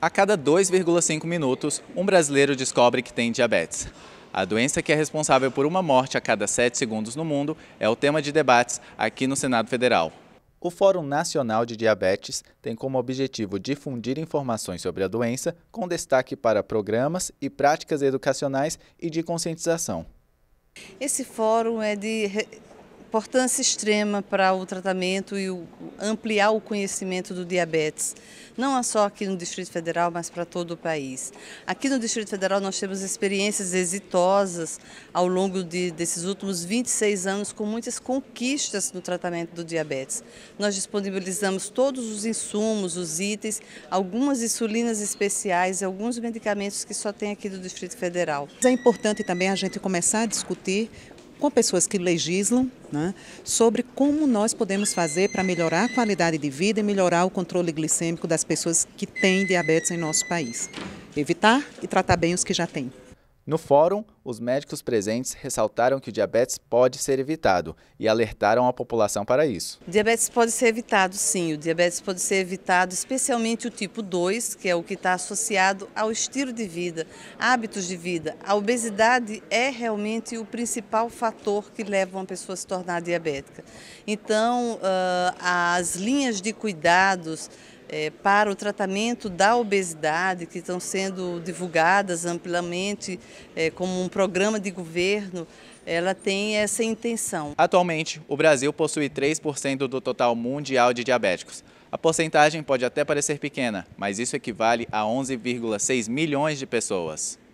A cada 2,5 minutos, um brasileiro descobre que tem diabetes. A doença que é responsável por uma morte a cada 7 segundos no mundo é o tema de debates aqui no Senado Federal. O Fórum Nacional de Diabetes tem como objetivo difundir informações sobre a doença, com destaque para programas e práticas educacionais e de conscientização. Esse fórum é de importância extrema para o tratamento e o, ampliar o conhecimento do diabetes, não é só aqui no Distrito Federal, mas para todo o país. Aqui no Distrito Federal nós temos experiências exitosas ao longo de, desses últimos 26 anos com muitas conquistas no tratamento do diabetes. Nós disponibilizamos todos os insumos, os itens, algumas insulinas especiais e alguns medicamentos que só tem aqui do Distrito Federal. É importante também a gente começar a discutir com pessoas que legislam né, sobre como nós podemos fazer para melhorar a qualidade de vida e melhorar o controle glicêmico das pessoas que têm diabetes em nosso país. Evitar e tratar bem os que já têm. No fórum, os médicos presentes ressaltaram que o diabetes pode ser evitado e alertaram a população para isso. O diabetes pode ser evitado, sim. O diabetes pode ser evitado, especialmente o tipo 2, que é o que está associado ao estilo de vida, hábitos de vida. A obesidade é realmente o principal fator que leva uma pessoa a se tornar diabética. Então, ah, as linhas de cuidados, é, para o tratamento da obesidade, que estão sendo divulgadas amplamente é, como um programa de governo, ela tem essa intenção. Atualmente, o Brasil possui 3% do total mundial de diabéticos. A porcentagem pode até parecer pequena, mas isso equivale a 11,6 milhões de pessoas.